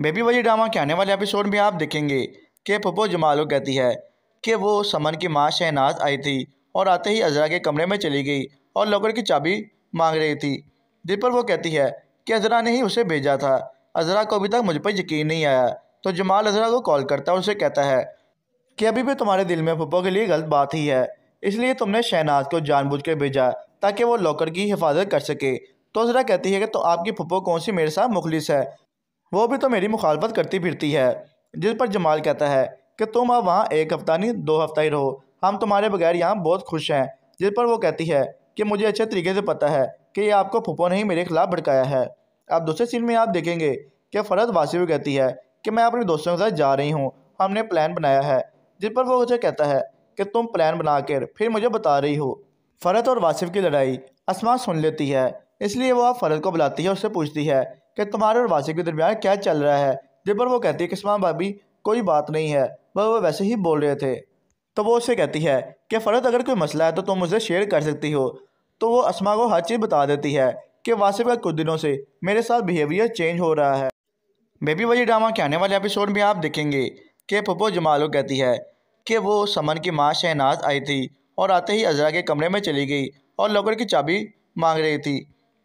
baby वजी drama के आने वाले एपिसोड में आप देखेंगे कि पप्पो जमालो कहती है कि वो समन की माँ शहनाज आई थी और आते ही अजरा के कमरे में चली गई और लॉकर की चाबी मांग रही थी जिस पर वो कहती है कि अजरा ने ही उसे भेजा था अजरा को अभी तक मुझ पर यकीन नहीं आया तो जमाल अजरा को कॉल करता है उसे कहता है कि अभी भी तुम्हारे दिल में पप्पो के लिए गलत बात ही है इसलिए तुमने शहनाज को जानबूझ कर भेजा ताकि वो लॉकर की हिफाजत कर सके तो अजरा कहती है कि तो आपकी पप्पो कौन सी मेरे साथ मुखलिस है वो भी तो मेरी मुखालफत करती फिरती है जिस पर जमाल कहता है कि तुम अब वहाँ एक हफ्ता नहीं दो हफ्ता ही रहो हम तुम्हारे बगैर यहाँ बहुत खुश हैं जिस पर वो कहती है कि मुझे अच्छे तरीके से पता है कि ये आपको फूफो ने ही मेरे खिलाफ भड़काया है अब दूसरे सीन में आप देखेंगे कि फरद भी कहती है कि मैं अपने दोस्तों के साथ जा रही हूँ हमने प्लान बनाया है जिस पर वो मुझे कहता है कि तुम प्लान बनाकर फिर मुझे बता रही हो फ़रत और वासिफ की लड़ाई आसमान सुन लेती है इसलिए वो आप फ़रत को बुलाती है और उससे पूछती है कि तुम्हारे और वासी के दरमियान क्या चल रहा है जिस पर वो कहती है कि भाभी कोई बात नहीं है वह वो वैसे ही बोल रहे थे तो वो उससे कहती है कि फ़र्द अगर कोई मसला है तो तुम मुझे शेयर कर सकती हो तो वो असमा को हर चीज़ बता देती है कि वासिफ का कुछ दिनों से मेरे साथ बिहेवियर चेंज हो रहा है बेबी वही ड्रामा के आने वाले एपिसोड में आप देखेंगे कि पप्पो जमालो कहती है कि वो समन की माँ शहनाज आई थी और आते ही अजरा के कमरे में चली गई और लॉकर की चाबी मांग रही थी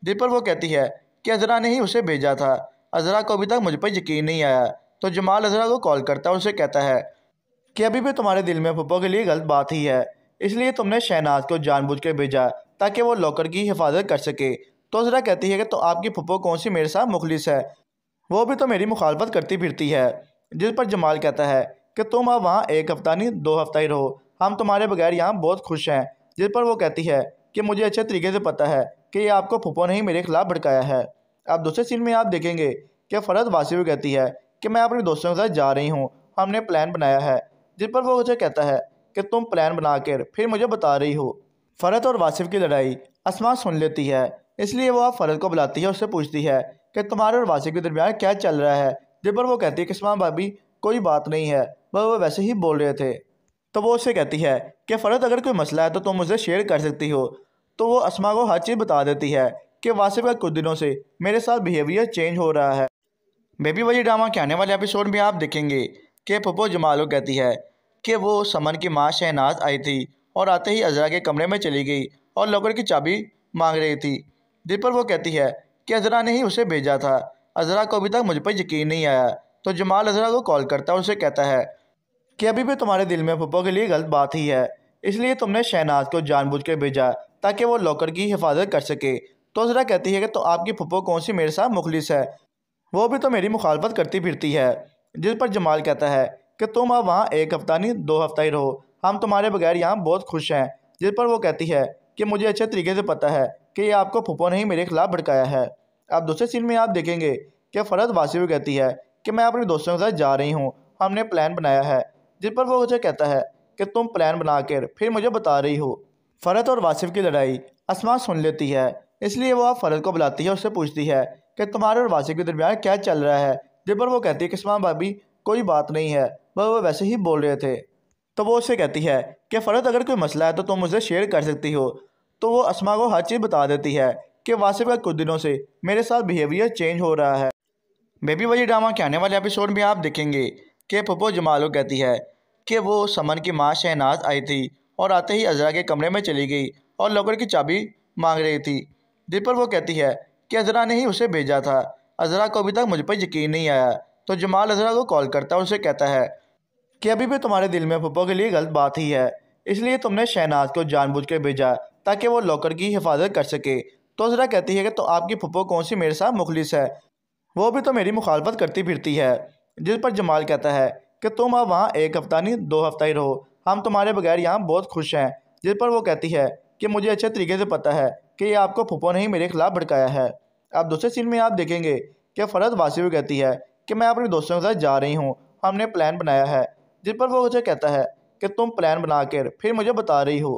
जिस पर वो कहती है कि अजरा ने ही उसे भेजा था अजरा को अभी तक मुझ पर यकीन नहीं आया तो जमाल अजरा को कॉल करता है उसे कहता है कि अभी भी तुम्हारे दिल में पप्पा के लिए गलत बात ही है इसलिए तुमने शहनाज को जानबूझ कर भेजा ताकि वो लॉकर की हिफाजत कर सके तो अजरा कहती है कि तो आपकी पप्पो कौन सी मेरे साथ मुखलिस है वो भी तो मेरी मुखालफत करती फिरती है जिस पर जमाल कहता है कि तुम अब वहाँ एक हफ़्ता नहीं दो हफ़्ता ही रहो हम तुम्हारे बगैर यहाँ बहुत खुश हैं जिस पर वो कहती है कि मुझे अच्छे तरीके से पता है कि ये आपको पप्पो ने ही मेरे खिलाफ़ भड़काया है अब दूसरे सीन में आप देखेंगे कि फरहत वासी कहती है कि मैं अपने दोस्तों के साथ जा रही हूँ हमने प्लान बनाया है जिस पर वो उसे कहता है कि तुम प्लान बनाकर फिर मुझे बता रही हो फ़रत और वासिफ की लड़ाई आसमान सुन लेती है इसलिए वो आप फ़रत को बुलाती है उससे पूछती है कि तुम्हारे और वासिफ के दरमियान क्या चल रहा है जिस पर वो कहती है कि इस्मान भाभी कोई बात नहीं है बस वो वैसे ही बोल रहे थे तो वो उससे कहती है कि फ़रत अगर कोई मसला है तो तुम मुझे शेयर कर सकती हो तो वो आसमां को हर चीज़ बता देती है कि वासिफ का कुछ दिनों से मेरे साथ बिहेवियर चेंज हो रहा है बेबी वजी ड्रामा के आने वाले एपिसोड में आप देखेंगे कि पप्पो जमालो कहती है कि वो समन की माँ शहनाज आई थी और आते ही अजरा के कमरे में चली गई और लॉकर की चाबी मांग रही थी जिस पर वो कहती है कि अजरा ने ही उसे भेजा था अजरा को अभी तक मुझ पर यकीन नहीं आया तो जमाल अजरा को कॉल करता है और उसे कहता है कि अभी भी तुम्हारे दिल में पप्पो के लिए गलत बात ही है इसलिए तुमने शहनाज को जानबूझ कर भेजा ताकि वो लॉकर की हिफाजत कर सके तो ज़रा कहती है कि तो आपकी फुप्पो कौन सी मेरे साथ मुखलिस है वो भी तो मेरी मुखालफत करती फिरती है जिस पर जमाल कहता है कि तुम अब वहाँ एक हफ़्ता नहीं दो हफ़्ता ही रहो हम तुम्हारे बगैर यहाँ बहुत खुश हैं जिस पर वो कहती है कि मुझे अच्छे तरीके से पता है कि ये आपको फुप्पो ने ही मेरे खिलाफ़ भड़काया है अब दूसरे सीन में आप देखेंगे कि फ़रद वासी भी कहती है कि मैं अपने दोस्तों के साथ जा रही हूँ हमने प्लान बनाया है जिस पर वो मुझे कहता है कि तुम प्लान बनाकर फिर मुझे बता रही हो फ़रत और वासिफ की लड़ाई आसमान सुन लेती है इसलिए वो फरद को बुलाती है उससे पूछती है कि तुम्हारे और वासी के दरमियान क्या चल रहा है जिस पर वो कहती है कि भाभी कोई बात नहीं है वह वैसे ही बोल रहे थे तो वो उससे कहती है कि फरद अगर कोई मसला है तो तुम मुझे शेयर कर सकती हो तो वो असमा को हर चीज़ बता देती है कि वासिफ का कुछ दिनों से मेरे साथ बिहेवियर चेंज हो रहा है बेबी वजी ड्रामा के आने वाले एपिसोड में आप देखेंगे कि पप्पो जमालो कहती है कि वो समन की माँ शहनाज आई थी और आते ही अजरा के कमरे में चली गई और लॉकर की चाबी मांग रही थी जिस पर वो कहती है कि अजरा ने ही उसे भेजा था अजरा को अभी तक मुझ पर यकीन नहीं आया तो जमाल अजरा को कॉल करता है उसे कहता है कि अभी भी तुम्हारे दिल में पप्पो के लिए गलत बात ही है इसलिए तुमने शहनाज को जानबूझ कर भेजा ताकि वो लॉकर की हिफाजत कर सके तो अजरा कहती है कि तो आपकी पप्पो कौन सी मेरे साथ मुखलिस है वो भी तो मेरी मुखालफत करती फिरती है जिस पर जमाल कहता है कि तुम अब वहाँ एक हफ़्ता नहीं दो हफ़्ता ही रहो हम तुम्हारे बगैर यहाँ बहुत खुश हैं जिस पर वो कहती है कि मुझे अच्छे तरीके से पता है कि आपको फूफो ने ही मेरे खिलाफ भड़काया है अब दूसरे सीन में आप देखेंगे कि फरद वासी कहती है कि मैं अपने दोस्तों के साथ जा रही हूँ हमने प्लान बनाया है जिस पर वो मुझे कहता है कि तुम प्लान बनाकर फिर मुझे बता रही हो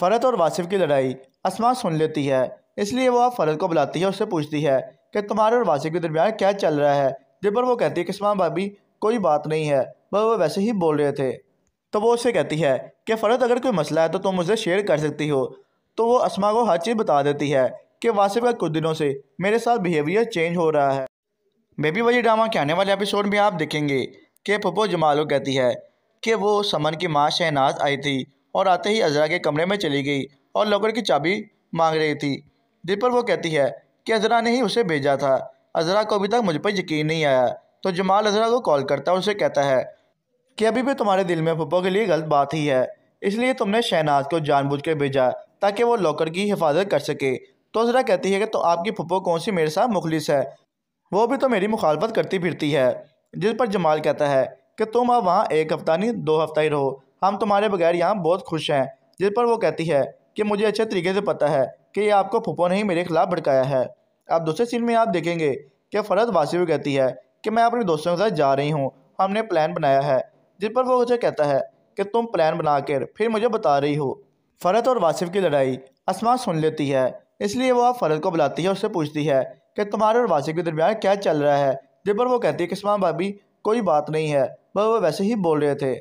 फ़रत और वासिफ की लड़ाई आसमान सुन लेती है इसलिए वो आप फ़रत को बुलाती है उससे पूछती है कि तुम्हारे और वासिफ के दरमियान क्या चल रहा है जिस पर वो कहती है कि असमा भाभी कोई बात नहीं है वह वो वैसे ही बोल रहे थे तो वो उससे कहती है कि फ़रत अगर कोई मसला है तो तुम मुझसे शेयर कर सकती हो तो वो असमा को हर चीज़ बता देती है कि वासिफ का कुछ दिनों से मेरे साथ बिहेवियर चेंज हो रहा है बेबी वही ड्रामा के आने वाले एपिसोड में आप देखेंगे कि पप्पो जमालो कहती है कि वो समन की माँ शहनाज आई थी और आते ही अजरा के कमरे में चली गई और लॉकर की चाबी मांग रही थी दिल पर वो कहती है कि अजरा ने ही उसे भेजा था अजरा को अभी तक मुझ पर यकीन नहीं आया तो जमाल अजरा को कॉल करता है उसे कहता है कि अभी भी तुम्हारे दिल में पप्पो के लिए गलत बात ही है इसलिए तुमने शहनाज को जानबूझ कर भेजा ताकि वो लॉकर की हिफाजत कर सके तो ज़रा कहती है कि तो आपकी पप्पो कौन सी मेरे साथ मुखलिस है वो भी तो मेरी मुखालफत करती फिरती है जिस पर जमाल कहता है कि तुम अब वहाँ एक हफ़्ता नहीं दो हफ़्ता ही रहो हम तुम्हारे बगैर यहाँ बहुत खुश हैं जिस पर वो कहती है कि मुझे अच्छे तरीके से पता है कि ये आपको फुपो ने ही मेरे खिलाफ भड़काया है अब दूसरे सीन में आप देखेंगे कि वासी भी कहती है कि मैं अपने दोस्तों के साथ जा रही हूँ हमने प्लान बनाया है जिस पर वो मुझे कहता है कि तुम प्लान बनाकर फिर मुझे बता रही हो फ़रत और वासिफ की लड़ाई असमा सुन लेती है इसलिए वह फ़रत को बुलाती है उससे पूछती है कि तुम्हारे और वासिफ के दरमियान क्या चल रहा है जिस पर वो कहती है कि असमा भाभी कोई बात नहीं है वह वह वैसे ही बोल रहे थे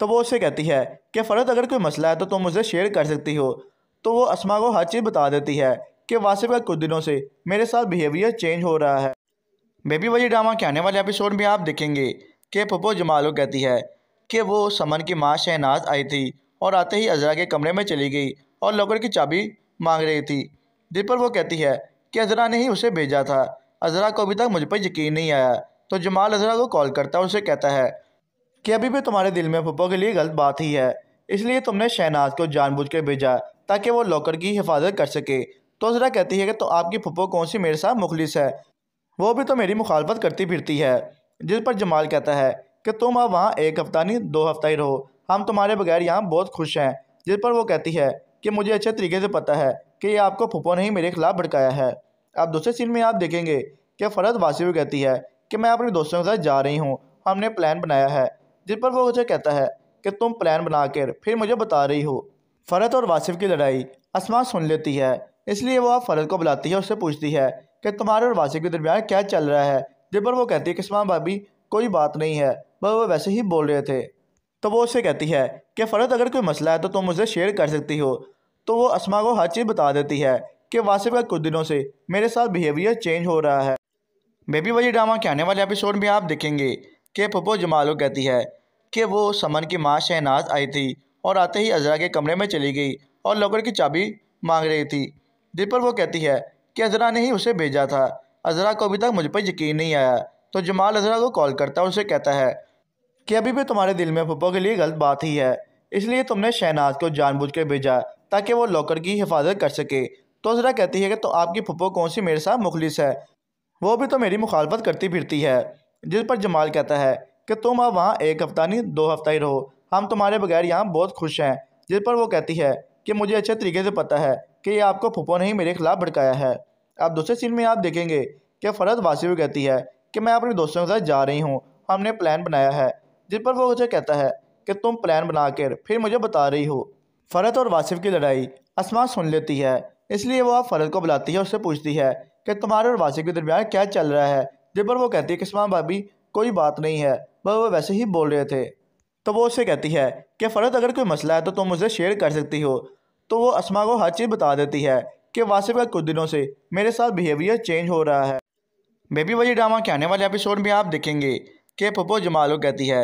तो वो उससे कहती है कि फ़रत अगर कोई मसला है तो तुम मुझे शेयर कर सकती हो तो वो असमा को हर चीज़ बता देती है कि वासिफ का कुछ दिनों से मेरे साथ बिहेवियर चेंज हो रहा है बेबी वजी ड्रामा के आने वाले एपिसोड में आप देखेंगे कि पप्पो जमालो कहती है कि वो समन की माँ शहनाज आई थी और आते ही अजरा के कमरे में चली गई और लॉकर की चाबी मांग रही थी जिस पर वो कहती है कि अजरा ने ही उसे भेजा था अजरा को अभी तक मुझ पर यकीन नहीं आया तो जमाल अजरा को कॉल करता है उसे कहता है कि अभी भी तुम्हारे दिल में पप्पा के लिए गलत बात ही है इसलिए तुमने शहनाज को जानबूझ कर भेजा ताकि वो लॉकर की हिफाजत कर सके तो अजरा कहती है कि तो आपकी पप्पो कौन सी मेरे साथ मुखलिस है वो भी तो मेरी मुखालफत करती फिरती है जिस पर जमाल कहता है कि तुम अब वहाँ एक हफ़्ता नहीं दो हफ्ता ही रहो हम तुम्हारे बगैर यहाँ बहुत खुश हैं जिस पर वो कहती है कि मुझे अच्छे तरीके से पता है कि ये आपको फूफो ने ही मेरे खिलाफ भड़काया है अब दूसरे सीन में आप देखेंगे कि फ़रद वासी कहती है कि मैं अपने दोस्तों के साथ जा रही हूँ हमने प्लान बनाया है जिस पर वो मुझे कहता है कि तुम प्लान बनाकर फिर मुझे बता रही हो फ़रत और वासिफ की लड़ाई आसमा सुन लेती है इसलिए वो आप फ़रत को बुलाती है उससे पूछती है कि तुम्हारे और वासिफ के दरमियान क्या चल रहा है जिस पर वो कहती है कि इसमा भाभी कोई बात नहीं है बस वो वैसे ही बोल रहे थे तो वो उससे कहती है कि फ़रत अगर कोई मसला है तो तुम मुझे शेयर कर सकती हो तो वो असमा को हर चीज़ बता देती है कि वासिफ का कुछ दिनों से मेरे साथ बिहेवियर चेंज हो रहा है बेबी वजी ड्रामा के आने वाले एपिसोड में आप देखेंगे कि पप्पो जमालो कहती है कि वो समन की माँ शहनाज आई थी और आते ही अजरा के कमरे में चली गई और लॉकर की चाबी मांग रही थी जिस पर वो कहती है कि अजरा ने ही उसे भेजा था अजरा को अभी तक मुझ पर यकीन नहीं आया तो जमाल अजरा को कॉल करता है उसे कहता है कि अभी भी तुम्हारे दिल में फूफो के लिए गलत बात ही है इसलिए तुमने शहनाज को जानबूझ कर भेजा ताकि वो लॉकर की हिफाजत कर सके तो ज़रा कहती है कि तो आपकी फूफो कौन सी मेरे साथ मुखलिस है वो भी तो मेरी मुखालफत करती फिरती है जिस पर जमाल कहता है कि तुम अब वहाँ एक हफ़्ता नहीं दो हफ़्ता ही रहो हम तुम्हारे बगैर यहाँ बहुत खुश हैं जिस पर वो कहती है कि मुझे अच्छे तरीके से पता है कि ये आपको फूफो ने ही मेरे खिलाफ भड़काया है अब दूसरे सीन में आप देखेंगे कि फरद वासी भी कहती है कि मैं अपने दोस्तों के साथ जा रही हूँ हमने प्लान बनाया है जिस पर वो उसे कहता है कि तुम प्लान बनाकर फिर मुझे बता रही हो फ़रत और वासिफ की लड़ाई आसमान सुन लेती है इसलिए वो आप फ़रत को बुलाती है उससे पूछती है कि तुम्हारे और वासिफ के दरमियान क्या चल रहा है जिस पर वो कहती है कि इस्मा भाभी कोई बात नहीं है वह वो वैसे ही बोल रहे थे तो वो उससे कहती है कि फ़रत अगर कोई मसला है तो तुम मुझे शेयर कर सकती हो तो वो आसमां को हर चीज़ बता देती है कि वासिफ का कुछ दिनों से मेरे साथ बिहेवियर चेंज हो रहा है बेबी वजी ड्रामा के आने वाले एपिसोड में आप देखेंगे कि पप्पो जमालो कहती है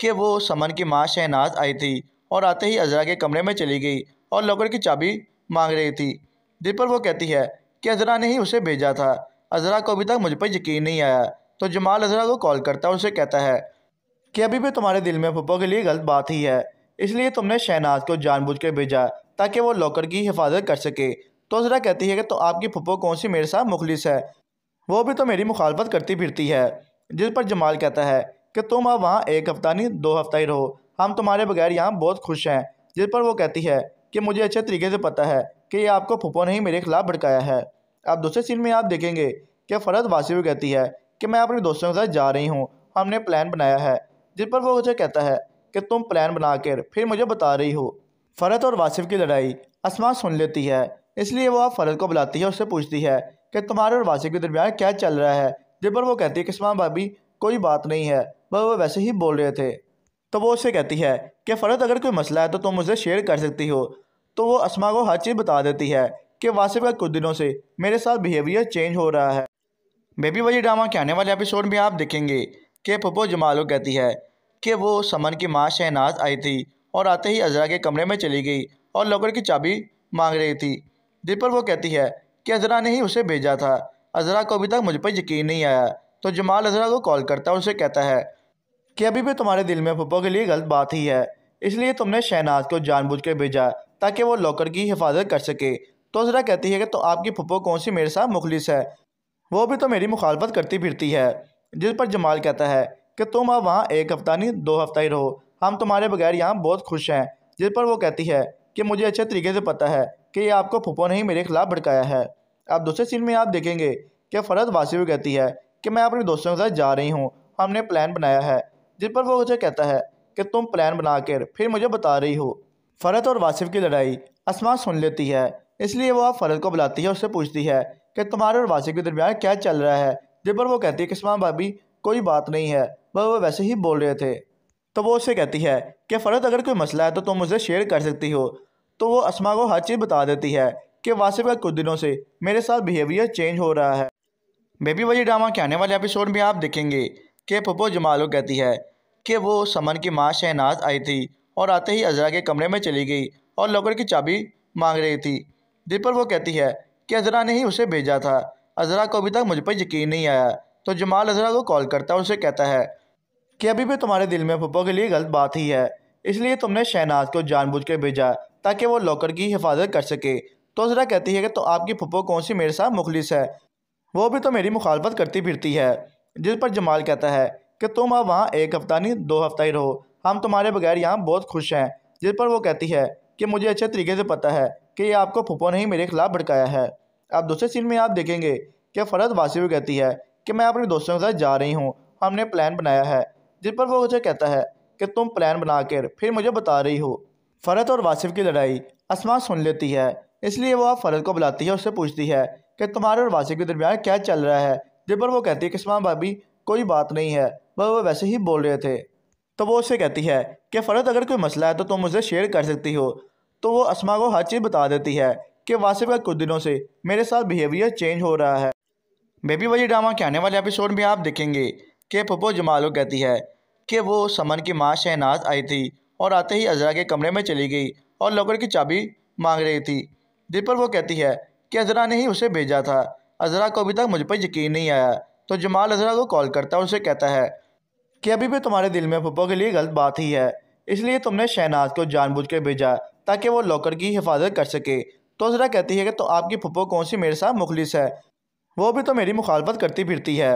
कि वो समन की माँ शहनाज आई थी और आते ही अजरा के कमरे में चली गई और लॉकर की चाबी मांग रही थी जिस पर वो कहती है कि अजरा ने ही उसे भेजा था अजरा को अभी तक मुझ पर यकीन नहीं आया तो जमाल अजरा को कॉल करता है उसे कहता है कि अभी भी तुम्हारे दिल में पप्पो के लिए गलत बात ही है इसलिए तुमने शहनाज को जानबूझ कर भेजा ताकि वो लॉकर की हिफाजत कर सके तो अजरा कहती है कि तो आपकी पप्पो कौन सी मेरे साथ मुखलिस है वो भी तो मेरी मुखालफत करती फिरती है जिस पर जमाल कहता है कि तुम अब वहाँ एक हफ्ता नहीं दो हफ्ता ही रहो हम तुम्हारे बगैर यहाँ बहुत खुश हैं जिस पर वो कहती है कि मुझे अच्छे तरीके से पता है कि ये आपको फुपो ने ही मेरे खिलाफ भड़काया है अब दूसरे सीन में आप देखेंगे कि फरत वासी कहती है कि मैं अपने दोस्तों के साथ जा रही हूँ हमने प्लान बनाया है जिस पर वो मुझे कहता है कि तुम प्लान बनाकर फिर मुझे बता रही हो फ़रत और वासिफ की लड़ाई आसमान सुन लेती है इसलिए वो आप फ़रत को बुलाती है और उससे पूछती है कि तुम्हारे और वासिफ के दरमियान क्या चल रहा है जिस पर वो कहती है कि असमा भाभी कोई बात नहीं है वह वो वैसे ही बोल रहे थे तो वो उससे कहती है कि फ़रत अगर कोई मसला है तो तुम मुझे शेयर कर सकती हो तो वो असमा को हर चीज़ बता देती है कि वासिफ का कुछ दिनों से मेरे साथ बिहेवियर चेंज हो रहा है बेबी वजी ड्रामा के आने वाले एपिसोड में आप देखेंगे कि पप्पो जमालो कहती है कि वो समन की माँ शहनाज आई थी और आते ही अजरा के कमरे में चली गई और लॉकर की चाबी मांग रही थी जिस पर वो कहती है कि अजरा ने ही उसे भेजा था अजरा को अभी तक मुझ पर यकीन नहीं आया तो जमाल अजरा को कॉल करता है उसे कहता है कि अभी भी तुम्हारे दिल में पप्पो के लिए गलत बात ही है इसलिए तुमने शहनाज को जानबूझ कर भेजा ताकि वो लॉकर की हिफाजत कर सके तो जरा कहती है कि तो आपकी पप्पो कौन सी मेरे साथ मुखलिस है वो भी तो मेरी मुखालफत करती फिरती है जिस पर जमाल कहता है कि तुम अब वहाँ एक हफ़्ता नहीं दो हफ़्ता ही रहो हम तुम्हारे बगैर यहाँ बहुत खुश हैं जिस पर वो कहती है कि मुझे अच्छे तरीके से पता है कि ये आपको फुपो ने ही मेरे खिलाफ़ भड़काया है अब दूसरे सीन में आप देखेंगे कि फरद वासी कहती है कि मैं अपने दोस्तों के साथ जा रही हूँ हमने प्लान बनाया है जिस पर वो उसे कहता है कि तुम प्लान बनाकर फिर मुझे बता रही हो फ़रत और वासिफ की लड़ाई आसमान सुन लेती है इसलिए वो आप फ़रत को बुलाती है उससे पूछती है कि तुम्हारे और वासिफ के दरमियान क्या चल रहा है जिस पर वो कहती है कि इस्मान भाभी कोई बात नहीं है वह वो वैसे ही बोल रहे थे तो वो उससे कहती है कि फ़रत अगर कोई मसला है तो तुम मुझे शेयर कर सकती हो तो वो असमा को हर चीज़ बता देती है कि वासिफ का कुछ दिनों से मेरे साथ बिहेवियर चेंज हो रहा है बेबी वजी ड्रामा के आने वाले एपिसोड में आप देखेंगे के पप्पो जमालो कहती है कि वो समन की माँ शहनाज आई थी और आते ही अजरा के कमरे में चली गई और लॉकर की चाबी मांग रही थी दिल पर वो कहती है कि अजरा ने ही उसे भेजा था अजरा को अभी तक मुझ पर यकीन नहीं आया तो जमाल अजरा को कॉल करता है और उसे कहता है कि अभी भी तुम्हारे दिल में पप्पो के लिए गलत बात ही है इसलिए तुमने शहनाज को जानबूझ कर भेजा ताकि वो लॉकर की हिफाजत कर सके तो अजरा कहती है कि तो आपकी पप्पो कौन सी मेरे साथ मुखलिस है वो भी तो मेरी मुखालफत करती फिरती है जिस पर जमाल कहता है कि तुम अब वहाँ एक हफ़्ता नहीं दो हफ़्ता ही रहो हम तुम्हारे बगैर यहाँ बहुत खुश हैं जिस पर वो कहती है कि मुझे अच्छे तरीके से पता है कि ये आपको फूफो ने ही मेरे खिलाफ़ भड़काया है अब दूसरे सीन में आप देखेंगे कि वासी भी कहती है कि मैं अपने दोस्तों के साथ जा रही हूँ हमने प्लान बनाया है जिस पर वो मुझे कहता है कि तुम प्लान बनाकर फिर मुझे बता रही हो फ़रत और वासिफ की लड़ाई आसमान सुन लेती है इसलिए वो आप फ़रत को बुलाती है उससे पूछती है कि तुम्हारे और वासिफ के दरमियान क्या चल रहा है जिस पर वो कहती है कि भाभी कोई बात नहीं है वह वह वैसे ही बोल रहे थे तो वो उससे कहती है कि फ़र्द अगर कोई मसला है तो तुम मुझे शेयर कर सकती हो तो वो असमा को हर चीज़ बता देती है कि वासिफ का कुछ दिनों से मेरे साथ बिहेवियर चेंज हो रहा है बेबी वजी ड्रामा के आने वाले एपिसोड में आप देखेंगे कि पप्पो जमालो कहती है कि वो समन की माँ शहनाज आई थी और आते ही अजरा के कमरे में चली गई और लॉकर की चाबी मांग रही थी जिस पर वो कहती है कि अजरा ने ही उसे भेजा था अजरा को अभी तक मुझ पर यकीन नहीं आया तो जमाल अजरा को कॉल करता है उसे कहता है कि अभी भी तुम्हारे दिल में पप्पो के लिए गलत बात ही है इसलिए तुमने शहनाज को जानबूझ कर भेजा ताकि वो लॉकर की हिफाजत कर सके तो अजरा कहती है कि तो आपकी पप्पो कौन सी मेरे साथ मुखलिस है वो भी तो मेरी मुखालफत करती फिरती है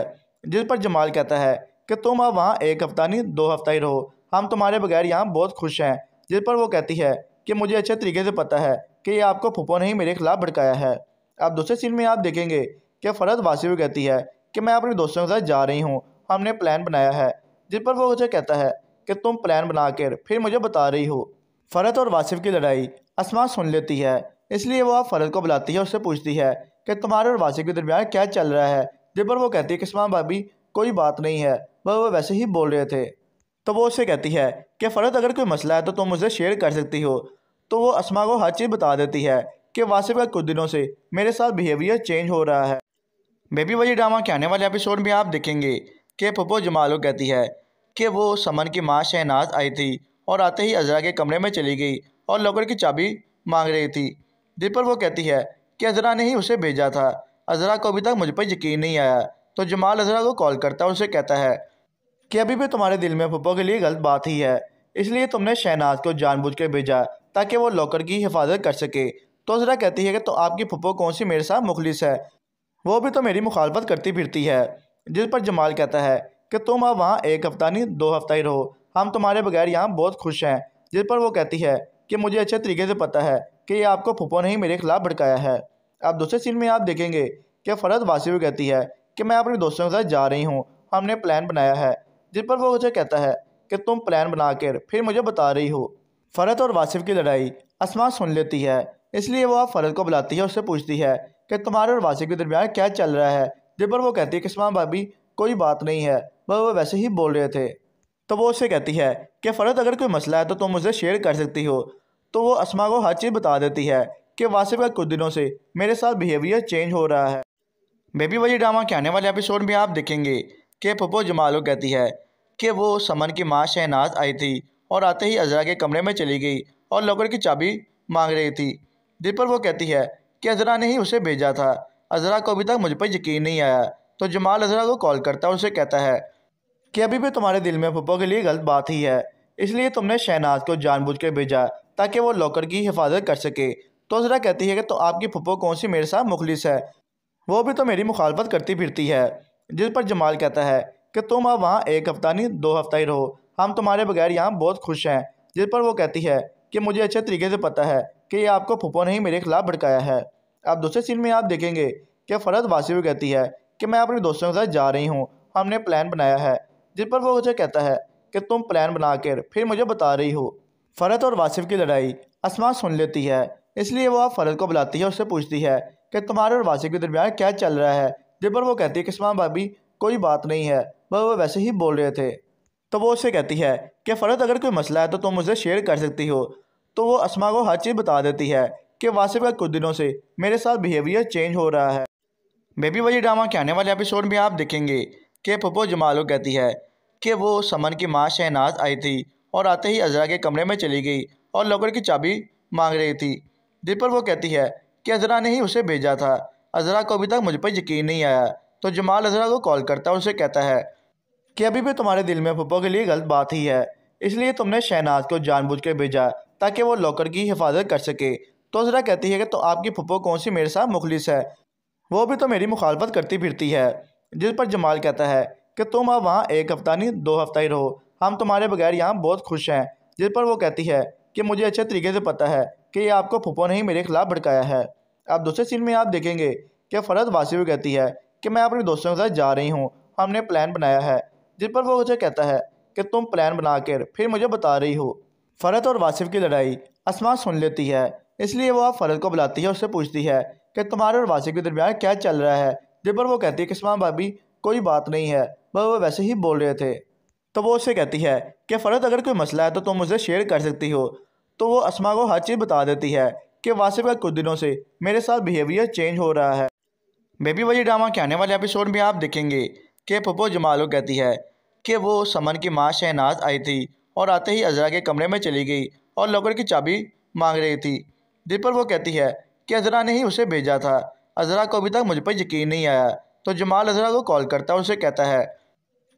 जिस पर जमाल कहता है कि तुम अब वहाँ एक हफ़्ता नहीं दो हफ़्ता ही रहो हम तुम्हारे बगैर यहाँ बहुत खुश हैं जिस पर वो कहती है कि मुझे अच्छे तरीके से पता है कि ये आपको फुप्पो ने ही मेरे खिलाफ़ भड़काया है अब दूसरे सीन में आप देखेंगे कि फरहत वासी कहती है कि मैं अपने दोस्तों के साथ जा रही हूँ हमने प्लान बनाया है जिस पर वो उसे कहता है कि तुम प्लान बनाकर फिर मुझे बता रही हो फ़रत और वासिफ की लड़ाई आसमान सुन लेती है इसलिए वो आप फ़रत को बुलाती है उससे पूछती है कि तुम्हारे और वासिफ के दरमियान क्या चल रहा है जिस पर वो कहती है कि इस्माम भाभी कोई बात नहीं है वह वो वैसे ही बोल रहे थे तो वो उससे कहती है कि फ़रत अगर कोई मसला है तो तुम उसे शेयर कर सकती हो तो वो आसमां को हर चीज़ बता देती है कि वासिफ का कुछ दिनों से मेरे साथ बिहेवियर चेंज हो रहा है बेबी वजी ड्रामा के आने वाले एपिसोड में आप देखेंगे कि पप्पो जमालो कहती है कि वो समन की माँ शहनाज आई थी और आते ही अजरा के कमरे में चली गई और लॉकर की चाबी मांग रही थी जिस पर वो कहती है कि अजरा ने ही उसे भेजा था अजरा को अभी तक मुझ पर यकीन नहीं आया तो जमाल अजरा को कॉल करता है उसे कहता है कि अभी भी तुम्हारे दिल में पप्पो के लिए गलत बात ही है इसलिए तुमने शहनाज को जानबूझ कर भेजा ताकि वो लॉकर की हिफाजत कर सके तो जरा कहती है कि तो आपकी पप्पो कौन सी मेरे साथ मुखलिस है वो भी तो मेरी मुखालफत करती फिरती है जिस पर जमाल कहता है कि तुम अब वहाँ एक हफ़्ता नहीं दो हफ़्ता ही रहो हम तुम्हारे बगैर यहाँ बहुत खुश हैं जिस पर वो कहती है कि मुझे अच्छे तरीके से पता है कि ये आपको पप्पो ने ही मेरे खिलाफ भड़काया है अब दूसरे सीन में आप देखेंगे कि फ़रद वासी कहती है कि मैं अपने दोस्तों के साथ जा रही हूँ हमने प्लान बनाया है जिस पर वो मुझे कहता है कि तुम प्लान बनाकर फिर मुझे बता रही हो फ़रत और वासिफ की लड़ाई आसमान सुन लेती है इसलिए वो आप फरद को बुलाती है उससे पूछती है कि तुम्हारे और वासी के दरमियान क्या चल रहा है जिस पर वो कहती है कि भाभी कोई बात नहीं है वह वह वैसे ही बोल रहे थे तो वो उससे कहती है कि फरद अगर कोई मसला है तो तुम मुझे शेयर कर सकती हो तो वो असमा को हर चीज़ बता देती है कि वासिफ का कुछ दिनों से मेरे साथ बिहेवियर चेंज हो रहा है बेबी वही ड्रामा के आने वाले एपिसोड में आप देखेंगे कि पप्पो जमालो कहती है कि वो समन की माँ शहनाज आई थी और आते ही अजरा के कमरे में चली गई और लॉकर की चाबी मांग रही थी जिस पर वो कहती है कि अजरा ने ही उसे भेजा था अजरा को अभी तक मुझ पर यकीन नहीं आया तो जमाल अजरा को कॉल करता है उसे कहता है कि अभी भी तुम्हारे दिल में पप्पा के लिए गलत बात ही है इसलिए तुमने शहनाज को जानबूझ के भेजा ताकि वो लॉकर की हिफाजत कर सके तो अजरा कहती है कि तो आपकी पप्पो कौन सी मेरे साथ मुखलिस है वो भी तो मेरी मुखालफत करती फिरती है जिस पर जमाल कहता है कि तुम अब वहाँ एक हफ़्ता नहीं दो हफ़्ता ही रहो हम तुम्हारे बगैर यहाँ बहुत खुश हैं जिस पर वो कहती है कि मुझे अच्छे तरीके से पता है कि आपको फुपो ने ही मेरे खिलाफ भड़काया है अब दूसरे सीन में आप देखेंगे कि फरद वासी कहती है कि मैं अपने दोस्तों के साथ जा रही हूँ हमने प्लान बनाया है जिस पर वो उसे कहता है कि तुम प्लान बनाकर फिर मुझे बता रही हो फ़रत और वासिफ की लड़ाई असमा सुन लेती है इसलिए वो आप फ़रत को बुलाती है उससे पूछती है कि तुम्हारे और वासिफ के दरमियान क्या चल रहा है जिस पर वो कहती है कि भाभी कोई बात नहीं है वह वो वैसे ही बोल रहे थे तो वो उससे कहती है कि फ़रत अगर कोई मसला है तो तुम मुझे शेयर कर सकती हो तो वो असमा को हर चीज़ बता देती है कि वासिफ का कुछ दिनों से मेरे साथ बिहेवियर चेंज हो रहा है बेबी वजी ड्रामा के आने वाले एपिसोड में आप देखेंगे कि पप्पो जमालो कहती है कि वो समन की माँ शहनाज आई थी और आते ही अजरा के कमरे में चली गई और लॉकर की चाबी मांग रही थी जिस पर वो कहती है कि अजरा ने ही उसे भेजा था अजरा को अभी तक मुझ पर यकीन नहीं आया तो जमाल अजरा को कॉल करता है उसे कहता है कि अभी भी तुम्हारे दिल में पप्पो के लिए गलत बात ही है इसलिए तुमने शहनाज को जानबूझ कर भेजा ताकि वो लॉकर की हिफाजत कर सके तो ज़रा कहती है कि तो आपकी फुप्पो कौन सी मेरे साथ मुखलिस है वो भी तो मेरी मुखालफत करती फिरती है जिस पर जमाल कहता है कि तुम अब वहाँ एक हफ़्ता नहीं दो हफ़्ता ही रहो हम तुम्हारे बगैर यहाँ बहुत खुश हैं जिस पर वो कहती है कि मुझे अच्छे तरीके से पता है कि ये आपको फुप्पो ने ही मेरे खिलाफ़ भड़काया है अब दूसरे सीन में आप देखेंगे कि फरद वासी कहती है कि मैं अपने दोस्तों के साथ जा रही हूँ हमने प्लान बनाया है जिस पर वो उसे कहता है कि तुम प्लान बनाकर फिर मुझे बता रही हो फ़रत और वासिफ़ की लड़ाई असमा सुन लेती है इसलिए वह फ़रत को बुलाती है उससे पूछती है कि तुम्हारे और वासिफ़ के दरमियान क्या चल रहा है जिस पर वो कहती है कि असमा भाभी कोई बात नहीं है वह वैसे ही बोल रहे थे तो वो उससे कहती है कि फ़रत अगर कोई मसला है तो तुम मुझे शेयर कर सकती हो तो वो असमा को हर चीज़ बता देती है कि वासिफ़ का कुछ दिनों से मेरे साथ बिहेवियर चेंज हो रहा है बेबी वही ड्रामा के आने वाले एपिसोड में आप देखेंगे कि पप्पो जमालो कहती है कि वो समन की माँ शहनाज आई थी और आते ही अजरा के कमरे में चली गई और लॉकर की चाबी मांग रही थी जिस पर वो कहती है कि अजरा ने ही उसे भेजा था अजरा को अभी तक मुझ पर यकीन नहीं आया तो जमाल अजरा को कॉल करता है उसे कहता है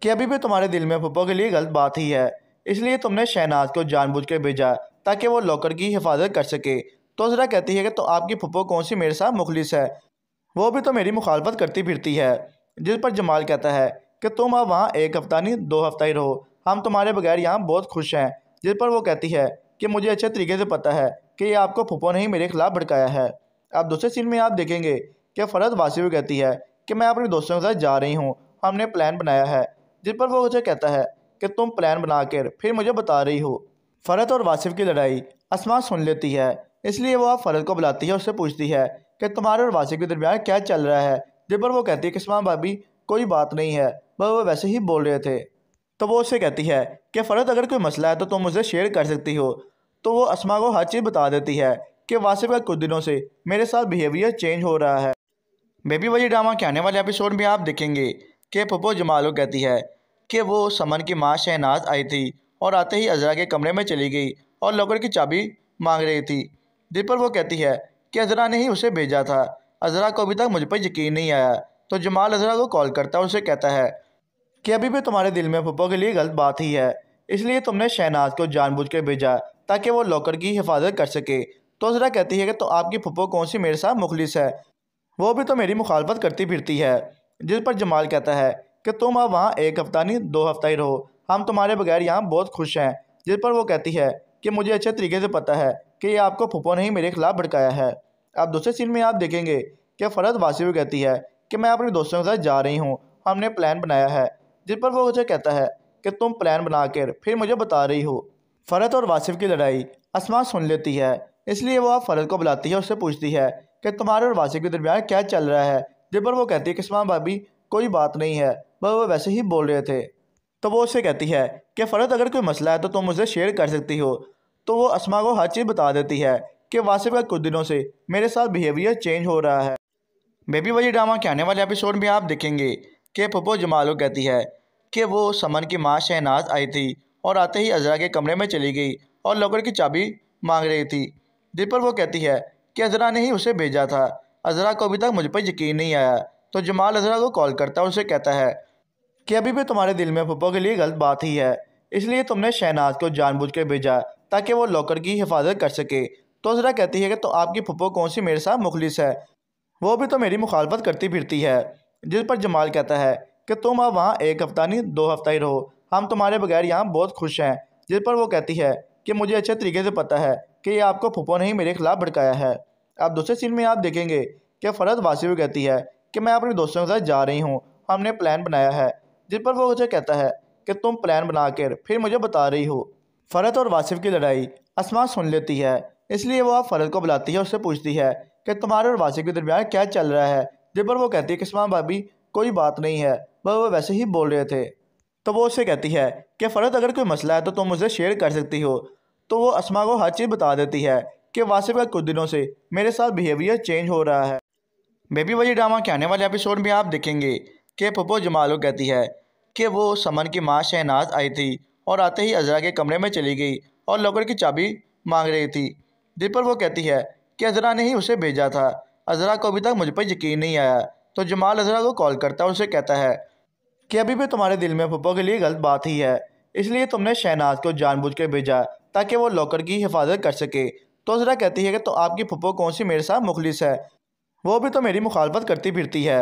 कि अभी भी तुम्हारे दिल में पप्पा के लिए गलत बात ही है इसलिए तुमने शहनाज को जानबूझ कर भेजा ताकि वो लॉकर की हिफाजत कर सके तो अजरा कहती है कि तो आपकी पप्पो कौन सी मेरे साथ मुखलिस है वो भी तो मेरी मुखालफत करती फिरती है जिस पर जमाल कहता है कि तुम अब वहाँ एक हफ़्ता नहीं दो हफ्ता ही रहो हम तुम्हारे बगैर यहाँ बहुत खुश हैं जिस पर वो कहती है कि मुझे अच्छे तरीके से पता है कि ये आपको फूफो ने ही मेरे खिलाफ भड़काया है अब दूसरे सीन में आप देखेंगे कि फरत वासी कहती है कि मैं अपने दोस्तों के साथ जा रही हूँ हमने प्लान बनाया है जिस पर वो मुझे कहता है कि तुम प्लान बनाकर फिर मुझे बता रही हो फ़रत और वासिफ की लड़ाई आसमान सुन लेती है इसलिए वो आप फ़रत को बुलाती है और उससे पूछती है कि तुम्हारे और वासिफ के दरमियान क्या चल रहा है जिस पर वो कहती है कि असमा भाभी कोई बात नहीं है बस वो वैसे ही बोल रहे थे तो वो उससे कहती है कि फ़रत अगर कोई मसला है तो तुम मुझे शेयर कर सकती हो तो वो असमा को हर चीज़ बता देती है कि वासिफ का कुछ दिनों से मेरे साथ बिहेवियर चेंज हो रहा है बेबी वजी ड्रामा के आने वाले एपिसोड में आप देखेंगे कि पप्पो जमालो कहती है कि वो समन की माँ शहनाज आई थी और आते ही अजरा के कमरे में चली गई और लॉकर की चाबी मांग रही थी जिस पर वो कहती है कि अजरा ने ही उसे भेजा था अजरा को अभी तक मुझ पर यकीन नहीं आया तो जमाल अजरा को कॉल करता है उसे कहता है कि अभी भी तुम्हारे दिल में पप्पो के लिए गलत बात ही है इसलिए तुमने शहनाज को जानबूझ कर भेजा ताकि वो लॉकर की हिफाजत कर सके तो जरा कहती है कि तो आपकी पप्पो कौन सी मेरे साथ मुखलिस है वो भी तो मेरी मुखालफत करती फिरती है जिस पर जमाल कहता है कि तुम अब वहाँ एक हफ़्ता नहीं दो हफ़्ता ही रहो हम तुम्हारे बगैर यहाँ बहुत खुश हैं जिस पर वो कहती है कि मुझे अच्छे तरीके से पता है कि ये आपको फुपो ने ही मेरे खिलाफ़ भड़काया है अब दूसरे सीन में आप देखेंगे कि फरद वासी कहती है कि मैं अपने दोस्तों के साथ जा रही हूँ हमने प्लान बनाया है जिस पर वो उसे कहता है कि तुम प्लान बनाकर फिर मुझे बता रही हो फ़रत और वासिफ की लड़ाई आसमान सुन लेती है इसलिए वो आप फ़रत को बुलाती है उससे पूछती है कि तुम्हारे और वासिफ के दरमियान क्या चल रहा है जिस पर वो कहती है कि इस्मान भाभी कोई बात नहीं है वह वो वैसे ही बोल रहे थे तो वो उससे कहती है कि फ़रत अगर कोई मसला है तो तुम उसे शेयर कर सकती हो तो वो असमा को हर चीज़ बता देती है कि वासिफ का कुछ दिनों से मेरे साथ बिहेवियर चेंज हो रहा है बेबी वजी ड्रामा के आने वाले एपिसोड में आप देखेंगे के पपो जमालो कहती है कि वो समन की माँ शहनाज आई थी और आते ही अजरा के कमरे में चली गई और लॉकर की चाबी मांग रही थी दिल पर वो कहती है कि अजरा ने ही उसे भेजा था अजरा को अभी तक मुझ पर यकीन नहीं आया तो जमाल अजरा को कॉल करता है उसे कहता है कि अभी भी तुम्हारे दिल में पप्पो के लिए गलत बात ही है इसलिए तुमने शहनाज को जानबूझ के भेजा ताकि वो लॉकर की हिफाजत कर सके तो अजरा कहती है कि तो आपकी पप्पो कौन सी मेरे साथ मुखलिस है वो भी तो मेरी मुखालफत करती फिरती है जिस पर जमाल कहता है कि तुम अब वहाँ एक हफ़्ता नहीं दो हफ़्ता ही रहो हम तुम्हारे बगैर यहाँ बहुत खुश हैं जिस पर वो कहती है कि मुझे अच्छे तरीके से पता है कि ये आपको फुपो ने ही मेरे खिलाफ़ भड़काया है अब दूसरे सीन में आप देखेंगे कि फरहत वासी कहती है कि मैं अपने दोस्तों के साथ जा रही हूँ हमने प्लान बनाया है जिस पर वो मुझे कहता है कि तुम प्लान बनाकर फिर मुझे बता रही हो फ़रत और वासिफ़ की लड़ाई आसमान सुन लेती है इसलिए वो आप फ़रत को बुलाती है उससे पूछती है कि तुम्हारे और वासिफ़ के दरमियान क्या चल रहा है जिस पर वो कहती है कि भाभी कोई बात नहीं है वह वह वैसे ही बोल रहे थे तो वो उससे कहती है कि फ़रत अगर कोई मसला है तो तुम मुझे शेयर कर सकती हो तो वो असमा को हर चीज़ बता देती है कि वासिफ का कुछ दिनों से मेरे साथ बिहेवियर चेंज हो रहा है बेबी वजी ड्रामा के आने वाले एपिसोड में आप देखेंगे कि पप्पो जमालो कहती है कि वो समन की माँ शहनाज आई थी और आते ही अजरा के कमरे में चली गई और लॉकर की चाबी मांग रही थी जिस पर वो कहती है कि अजरा ने ही उसे भेजा था अजरा को अभी तक मुझ पर यकीन नहीं आया तो जमाल अजरा को कॉल करता है उसे कहता है कि अभी भी तुम्हारे दिल में पप्पो के लिए गलत बात ही है इसलिए तुमने शहनाज को जानबूझ कर भेजा ताकि वो लॉकर की हिफाजत कर सके तो अजरा कहती है कि तो आपकी पप्पो कौन सी मेरे साथ मुखलिस है वो भी तो मेरी मुखालफत करती फिरती है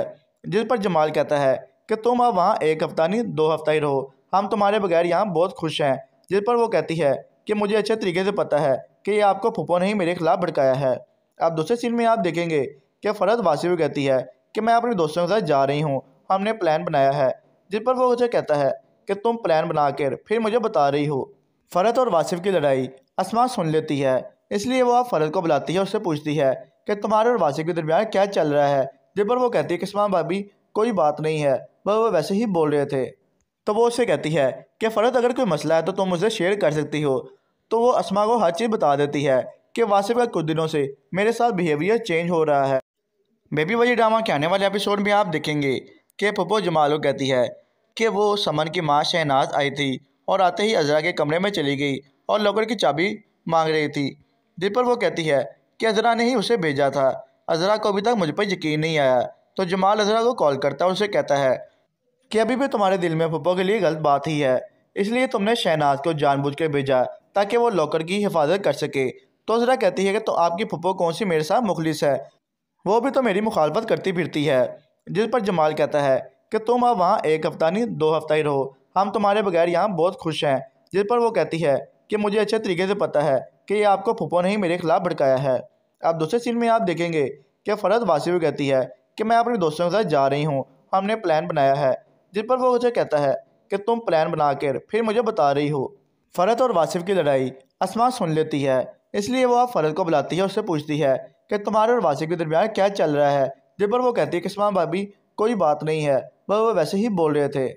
जिस पर जमाल कहता है कि तुम अब वहाँ एक हफ़्ता नहीं दो हफ़्ता ही रहो हम तुम्हारे बगैर यहाँ बहुत खुश हैं जिस पर वो कहती है कि मुझे अच्छे तरीके से पता है कि ये आपको फुप्पो ने ही मेरे खिलाफ़ भड़काया है अब दूसरे सीन में आप देखेंगे कि फरहत वासी कहती है कि मैं अपने दोस्तों के साथ जा रही हूँ हमने प्लान बनाया है जिस पर वो उसे कहता है कि तुम प्लान बनाकर फिर मुझे बता रही हो फ़रत और वासिफ की लड़ाई आसमान सुन लेती है इसलिए वो आप फ़रत को बुलाती है उससे पूछती है कि तुम्हारे और वासिफ के दरमियान क्या चल रहा है जिस पर वो कहती है कि इस्माम भाभी कोई बात नहीं है वह वो वैसे ही बोल रहे थे तो वो उससे कहती है कि फ़रत अगर कोई मसला है तो तुम उसे शेयर कर सकती हो तो वो आसमां को हर चीज़ बता देती है कि वासिफ का कुछ दिनों से मेरे साथ बिहेवियर चेंज हो रहा है बेबी वजी ड्रामा के आने वाले एपिसोड में आप देखेंगे कि पप्पो जमालो कहती है कि वो समन की माँ शहनाज आई थी और आते ही अजरा के कमरे में चली गई और लॉकर की चाबी मांग रही थी जिस पर वो कहती है कि अजरा ने ही उसे भेजा था अजरा को अभी तक मुझ पर यकीन नहीं आया तो जमाल अजरा को कॉल करता है उसे कहता है कि अभी भी तुम्हारे दिल में पप्पो के लिए गलत बात ही है इसलिए तुमने शहनाज को जानबूझ कर भेजा ताकि वो लॉकर की हिफाजत कर सके तो ज़रा कहती है कि तो आपकी फुप्पो कौन सी मेरे साथ मुखलिस है वो भी तो मेरी मुखालफत करती फिरती है जिस पर जमाल कहता है कि तुम अब वहाँ एक हफ़्ता नहीं दो हफ़्ता ही रहो हम तुम्हारे बगैर यहाँ बहुत खुश हैं जिस पर वो कहती है कि मुझे अच्छे तरीके से पता है कि ये आपको फुप्पो ने ही मेरे खिलाफ भड़काया है अब दूसरे सीन में आप देखेंगे कि फरद वासी कहती है कि मैं अपने दोस्तों के साथ जा रही हूँ हमने प्लान बनाया है जिस पर वो मुझे कहता है कि तुम प्लान बनाकर फिर मुझे बता रही हो फ़रत और वासिफ की लड़ाई आसमान सुन लेती है इसलिए वह फ़रद को बुलाती है उससे पूछती है कि तुम्हारे और वासी के दरमियान क्या चल रहा है जिस पर वो कहती है कि भाभी कोई बात नहीं है वह वो वैसे ही बोल रहे थे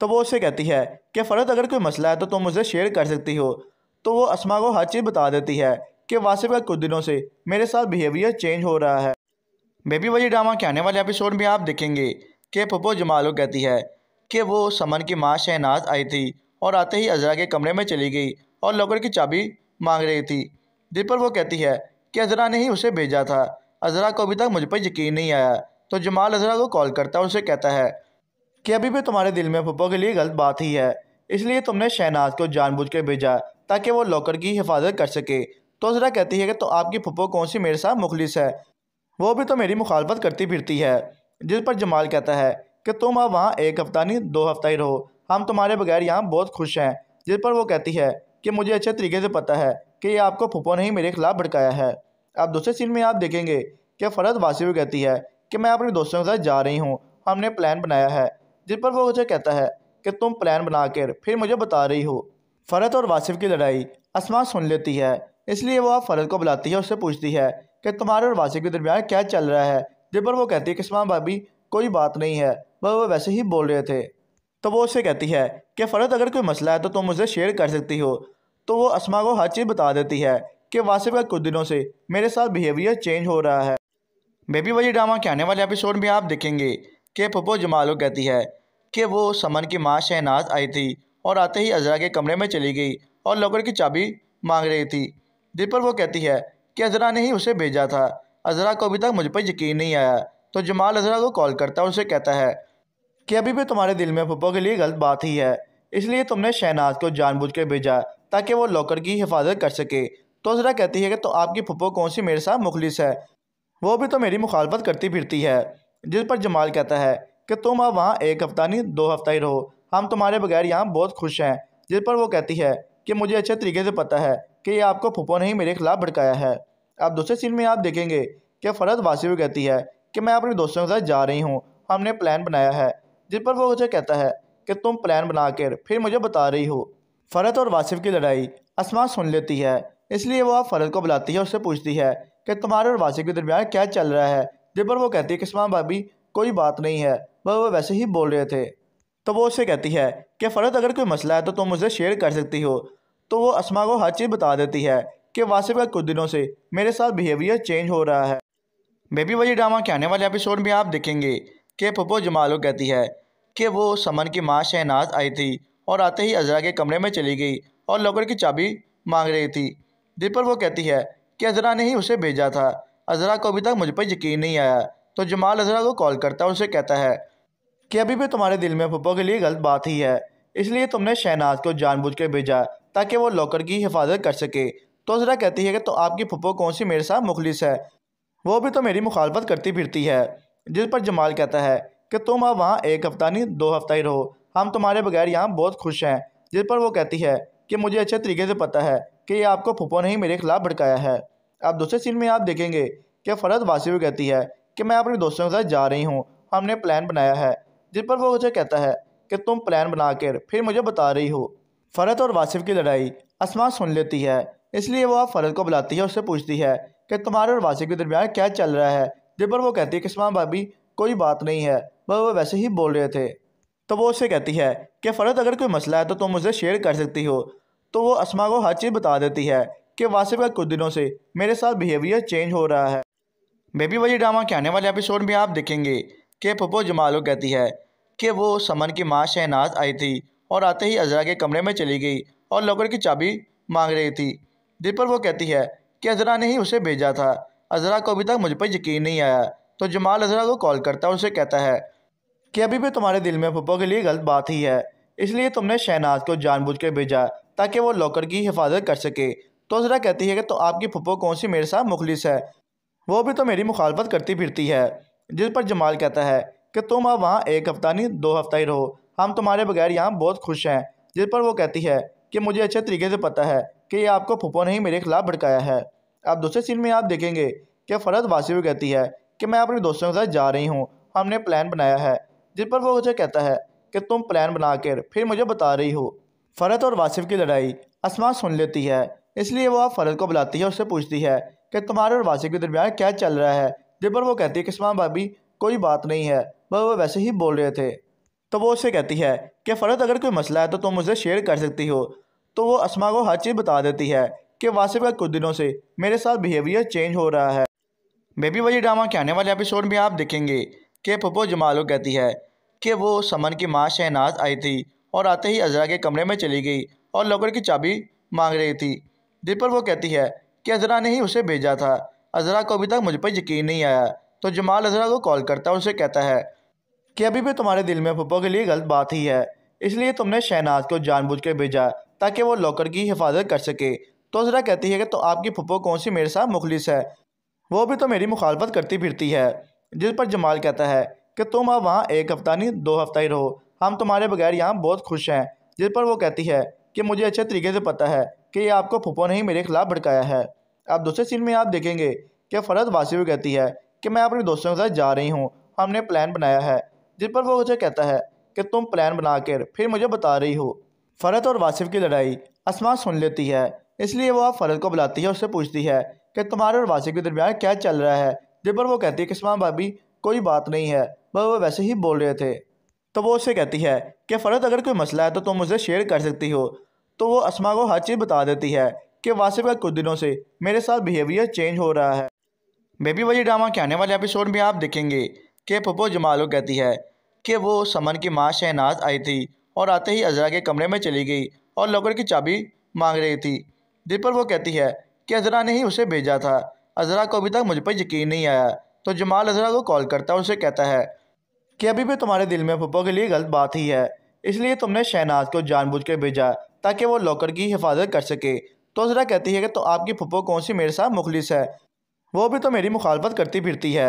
तो वो उससे कहती है कि फ़रद अगर कोई मसला है तो तुम मुझे शेयर कर सकती हो तो वो असमा को हर चीज़ बता देती है कि वासिफ का कुछ दिनों से मेरे साथ बिहेवियर चेंज हो रहा है बेबी वजी ड्रामा के आने वाले एपिसोड में आप देखेंगे कि पप्पो जमालो कहती है कि वो समन की माँ शहनाज आई थी और आते ही अजरा के कमरे में चली गई और लॉकर की चाबी मांग रही थी जिस पर वो कहती है कि अजरा ने ही उसे भेजा था अजरा को अभी तक मुझ पर यकीन नहीं आया तो जमाल अजरा को कॉल करता है उसे कहता है कि अभी भी तुम्हारे दिल में पप्पा के लिए गलत बात ही है इसलिए तुमने शहनाज को जानबूझ के भेजा ताकि वो लॉकर की हिफाजत कर सके तो अजरा कहती है कि तो आपकी पप्पो कौन सी मेरे साथ मुखलिस है वो भी तो मेरी मुखालफत करती फिरती है जिस पर जमाल कहता है कि तुम अब वहाँ एक हफ़्ता नहीं दो हफ़्ता ही रहो हम तुम्हारे बगैर यहाँ बहुत खुश हैं जिस पर वो कहती है कि मुझे अच्छे तरीके से पता है कि आपको पप्पो ने ही मेरे खिलाफ भड़काया है अब दूसरे सीन में आप देखेंगे कि फरहत वासी कहती है कि मैं अपने दोस्तों के साथ जा रही हूँ हमने प्लान बनाया है जिस पर वो उसे कहता है कि तुम प्लान बनाकर फिर मुझे बता रही हो फ़रत और वासिफ की लड़ाई आसमान सुन लेती है इसलिए वो आप फ़रत को बुलाती है उससे पूछती है कि तुम्हारे और वासिफ के दरमियान क्या चल रहा है जिस पर वो कहती है कि इसमा भाभी कोई बात नहीं है वह वो वैसे ही बोल रहे थे तो वो उससे कहती है कि फ़रत अगर कोई मसला है तो तुम मुझे शेयर कर सकती हो तो वो असमा को हर चीज़ बता देती है कि वासिफ का कुछ दिनों से मेरे साथ बिहेवियर चेंज हो रहा है बेबी वजी ड्रामा के आने वाले एपिसोड में आप देखेंगे कि पप्पो जमालो कहती है कि वो समन की माँ शहनाज आई थी और आते ही अजरा के कमरे में चली गई और लॉकर की चाबी मांग रही थी जिस पर वो कहती है कि अजरा ने ही उसे भेजा था अजरा को अभी तक मुझ पर यकीन नहीं आया तो जमाल अजरा को कॉल करता है उसे कहता है कि अभी भी तुम्हारे दिल में पप्पो के लिए गलत बात ही है इसलिए तुमने शहनाज को जानबूझ कर भेजा ताकि वो लॉकर की हिफाजत कर सके तो ज़रा कहती है कि तो आपकी फुप्पो कौन सी मेरे साथ मुखलिस है वो भी तो मेरी मुखालफत करती फिरती है जिस पर जमाल कहता है कि तुम अब वहाँ एक हफ़्ता नहीं दो हफ़्ता ही रहो हम तुम्हारे बगैर यहाँ बहुत खुश हैं जिस पर वो कहती है कि मुझे अच्छे तरीके से पता है कि ये आपको फुप्पो ने ही मेरे खिलाफ़ भड़काया है अब दूसरे सीन में आप देखेंगे कि फरद वासी कहती है कि मैं अपने दोस्तों के साथ जा रही हूँ हमने प्लान बनाया है जिस पर वो उसे कहता है कि तुम प्लान बनाकर फिर मुझे बता रही हो फ़रत और वासिफ़ की लड़ाई असमा सुन लेती है इसलिए वह फ़रत को बुलाती है उससे पूछती है कि तुम्हारे और वासिफ़ के दरमियान क्या चल रहा है जिस पर वो कहती है कि असमा भाभी कोई बात नहीं है वह वैसे ही बोल रहे थे तो वो उससे कहती है कि फ़रत अगर कोई मसला है तो तुम मुझे शेयर कर सकती हो तो वो असमा को हर चीज़ बता देती है कि वासिफ़ का कुछ दिनों से मेरे साथ बिहेवियर चेंज हो रहा है बेबी वही ड्रामा के आने वाले एपिसोड में आप देखेंगे कि पप्पो जमालो कहती है कि वो समन की माँ शहनाज आई थी और आते ही अजरा के कमरे में चली गई और लॉकर की चाबी मांग रही थी जिस पर वो कहती है कि अजरा ने ही उसे भेजा था अजरा को अभी तक मुझ पर यकीन नहीं आया तो जमाल अजरा को कॉल करता है उसे कहता है कि अभी भी तुम्हारे दिल में पप्पो के लिए गलत बात ही है इसलिए तुमने शहनाज को जानबूझ कर भेजा ताकि वो लॉकर की हिफाजत कर सके तो अजरा कहती है कि तो आपकी पप्पो कौन सी मेरे साथ मुखलिस है वो भी तो मेरी मुखालफत करती फिरती है जिस पर जमाल कहता है कि तुम अब वहाँ एक हफ़्ता नहीं दो हफ्ता ही रहो हम तुम्हारे बगैर यहाँ बहुत खुश हैं जिस पर वो कहती है कि मुझे अच्छे तरीके से पता है कि ये आपको फूफो ने ही मेरे खिलाफ भड़काया है अब दूसरे सीन में आप देखेंगे कि फरत वासी कहती है कि मैं अपने दोस्तों के साथ जा रही हूँ हमने प्लान बनाया है जिस पर वो मुझे कहता है कि तुम प्लान बनाकर फिर मुझे बता रही हो फ़रत और वासिफ की लड़ाई आसमान सुन लेती है इसलिए वो आप फ़रत को बुलाती है और उससे पूछती है कि तुम्हारे और वासिफ के दरमियान क्या चल रहा है जिस पर वो कहती है कि इसमान भाभी कोई बात नहीं है बस वो वैसे ही बोल रहे थे तो वो उससे कहती है कि फ़रत अगर कोई मसला है तो तुम मुझसे शेयर कर सकती हो तो वो असमा को हर चीज़ बता देती है कि वासिफ का कुछ दिनों से मेरे साथ बिहेवियर चेंज हो रहा है बेबी वही ड्रामा के आने वाले एपिसोड में आप देखेंगे कि पप्पो जमालो कहती है कि वो समन की माँ शहनाज आई थी और आते ही अजरा के कमरे में चली गई और लॉकर की चाबी मांग रही थी जिस पर वो कहती है कि अजरा ने ही उसे भेजा था अजरा को अभी तक मुझ पर यकीन नहीं आया तो जमाल अजरा को कॉल करता है उसे कहता है कि अभी भी तुम्हारे दिल में पप्पो के लिए गलत बात ही है इसलिए तुमने शहनाज को जानबूझ कर भेजा ताकि वो लॉकर की हिफाजत कर सके तो जरा कहती है कि तो आपकी पप्पो कौन सी मेरे साथ मुखलिस है वो भी तो मेरी मुखालफत करती फिरती है जिस पर जमाल कहता है कि तुम अब वहाँ एक हफ़्ता नहीं दो हफ़्ता ही रहो हम तुम्हारे बगैर यहाँ बहुत खुश हैं जिस पर वो कहती है कि मुझे अच्छे तरीके से पता है कि ये आपको फुपो ने ही मेरे खिलाफ़ भड़काया है अब दूसरे सीन में आप देखेंगे कि फरद वासी कहती है कि मैं अपने दोस्तों के साथ जा रही हूँ हमने प्लान बनाया है जिस पर वो उसे कहता है कि तुम प्लान बनाकर फिर मुझे बता रही हो फ़रत और वासिफ की लड़ाई आसमा सुन लेती है इसलिए वो आप फ़रत को बुलाती है उससे पूछती है कि तुम्हारे और वासिफ के दरमियान क्या चल रहा है जिस पर वो कहती है कि इस्मान भाभी कोई बात नहीं है वह वो वैसे ही बोल रहे थे तो वो उससे कहती है कि फ़रत अगर कोई मसला है तो तुम मुझे शेयर कर सकती हो तो वो असमा को हर चीज़ बता देती है कि वासिफ का कुछ दिनों से मेरे साथ बिहेवियर चेंज हो रहा है बेबी वजी ड्रामा के आने वाले एपिसोड में आप देखेंगे के पप्पो जमालो कहती है कि वो समन की माँ शहनाज आई थी और आते ही अजरा के कमरे में चली गई और लॉकर की चाबी मांग रही थी जिस पर वो कहती है कि अजरा ने ही उसे भेजा था अजरा को अभी तक मुझ पर यकीन नहीं आया तो जमाल अजरा को कॉल करता है उसे कहता है कि अभी भी तुम्हारे दिल में पप्पो के लिए गलत बात ही है इसलिए तुमने शहनाज को जानबूझ के भेजा ताकि वो लॉकर की हिफाजत कर सके तो अजरा कहती है कि तो आपकी पप्पो कौन सी मेरे साथ मुखलिस है वो भी तो मेरी मुखालफत करती फिरती है जिस पर जमाल कहता है कि तुम अब वहाँ एक हफ़्ता नहीं दो हफ़्ता ही रहो हम तुम्हारे बगैर यहाँ बहुत खुश हैं जिस पर वो कहती है कि मुझे अच्छे तरीके से पता है कि ये आपको फूफो ने ही मेरे खिलाफ भड़काया है अब दूसरे सीन में आप देखेंगे कि फरहत वासी कहती है कि मैं अपने दोस्तों के साथ जा रही हूँ हमने प्लान बनाया है जिस पर वो मुझे कहता है कि तुम प्लान बनाकर फिर मुझे बता रही हो फ़रत और वासिफ की लड़ाई आसमान सुन लेती है इसलिए वो आप फ़रत को बुलाती है उससे पूछती है कि तुम्हारे और वासिफ के दरमियान क्या चल रहा है जिस पर वो कहती है कि भाभी कोई बात नहीं है बस वो वैसे ही बोल रहे थे तो वो उससे कहती है कि फ़रत अगर कोई मसला है तो तुम मुझे शेयर कर सकती हो तो वो असमा को हर चीज़ बता देती है कि वासिफ का कुछ दिनों से मेरे साथ बिहेवियर चेंज हो रहा है बेबी वही ड्रामा के आने वाले एपिसोड में आप देखेंगे कि पप्पो जमालो कहती है कि वो समन की माँ शहनाज आई थी और आते ही अजरा के कमरे में चली गई और लॉकर की चाबी मांग रही थी जिस पर वो कहती है कि अजरा ने ही उसे भेजा था अजरा को अभी तक मुझ पर यकीन नहीं आया तो जमाल अजरा को कॉल करता है उसे कहता है कि अभी भी तुम्हारे दिल में पप्पो के लिए गलत बात ही है इसलिए तुमने शहनाज को कर भेजा ताकि वो लॉकर की हिफाजत कर सके तो अजरा कहती है कि तो आपकी पप्पो कौन सी मेरे साथ मुखलिस है वो भी तो मेरी मुखालफत करती फिरती है